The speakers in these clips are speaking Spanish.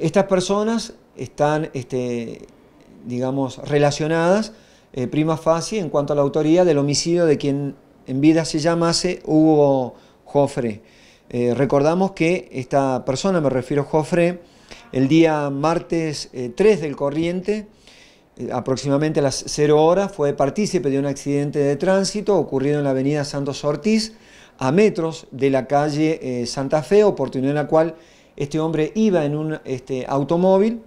Estas personas están, este, digamos, relacionadas eh, prima facie en cuanto a la autoría del homicidio de quien en vida se llamase Hugo Jofre. Eh, recordamos que esta persona, me refiero a Jofre, el día martes 3 eh, del corriente, aproximadamente a las 0 horas, fue partícipe de un accidente de tránsito ocurrido en la avenida Santos Ortiz, a metros de la calle Santa Fe, oportunidad en la cual este hombre iba en un este, automóvil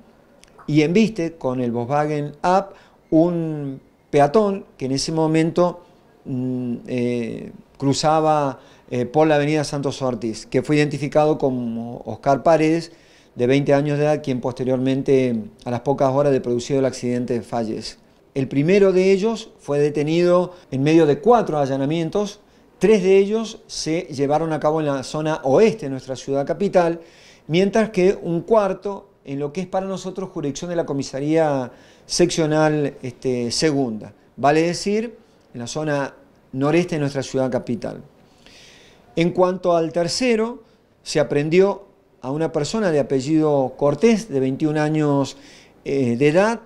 y embiste con el Volkswagen Up un peatón que en ese momento mm, eh, cruzaba eh, por la avenida Santos Ortiz, que fue identificado como Oscar Paredes, de 20 años de edad, quien posteriormente, a las pocas horas de producido el accidente, fallece. El primero de ellos fue detenido en medio de cuatro allanamientos, tres de ellos se llevaron a cabo en la zona oeste de nuestra ciudad capital, mientras que un cuarto en lo que es para nosotros jurisdicción de la comisaría seccional este, segunda, vale decir, en la zona noreste de nuestra ciudad capital. En cuanto al tercero, se aprendió a una persona de apellido Cortés, de 21 años eh, de edad,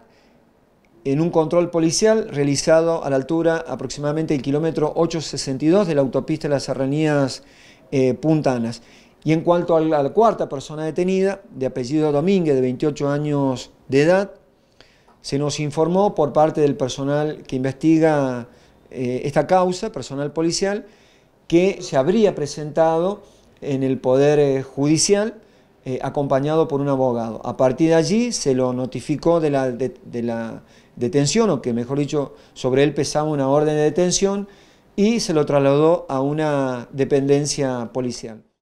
en un control policial realizado a la altura aproximadamente del kilómetro 862 de la autopista de las Serranías eh, Puntanas. Y en cuanto a la cuarta persona detenida, de apellido Domínguez, de 28 años de edad, se nos informó por parte del personal que investiga eh, esta causa, personal policial, que se habría presentado en el Poder eh, Judicial eh, acompañado por un abogado. A partir de allí se lo notificó de la, de la detención, o que mejor dicho, sobre él pesaba una orden de detención y se lo trasladó a una dependencia policial.